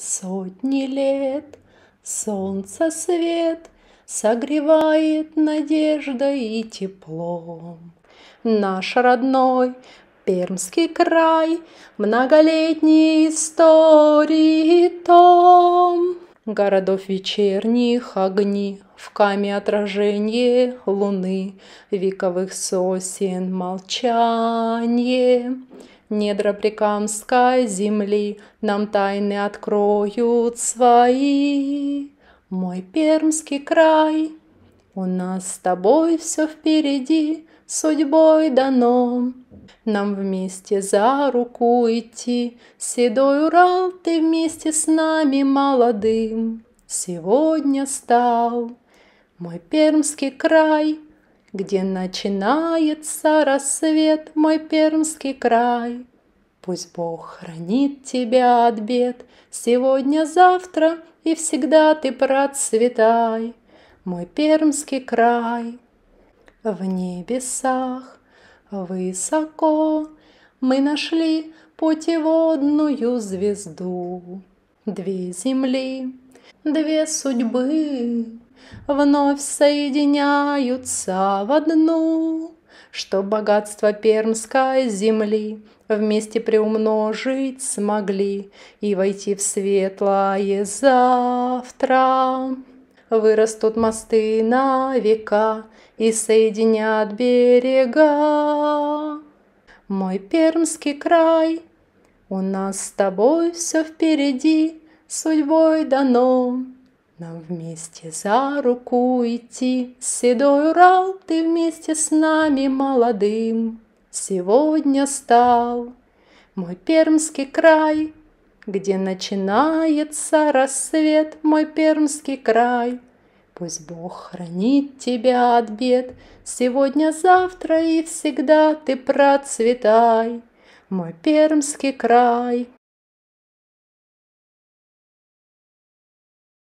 Сотни лет солнце свет Согревает надеждой и теплом. Наш родной Пермский край Многолетней истории том. Городов вечерних огни В каме отражение луны Вековых сосен молчание. Недраприкамской земли нам тайны откроют свои. Мой пермский край, у нас с тобой все впереди, судьбой дано. Нам вместе за руку идти, седой Урал, ты вместе с нами молодым. Сегодня стал мой пермский край — где начинается рассвет, мой пермский край. Пусть Бог хранит тебя от бед, Сегодня, завтра и всегда ты процветай, Мой пермский край. В небесах высоко мы нашли путеводную звезду. Две земли, две судьбы, вновь соединяются в одну, что богатство пермской земли вместе приумножить смогли и войти в светлое завтра. Вырастут мосты на века и соединят берега. Мой пермский край, у нас с тобой все впереди, судьбой дано. Нам вместе за руку идти, Седой Урал, ты вместе с нами молодым Сегодня стал мой Пермский край, Где начинается рассвет, мой Пермский край. Пусть Бог хранит тебя от бед, Сегодня, завтра и всегда ты процветай, Мой Пермский край.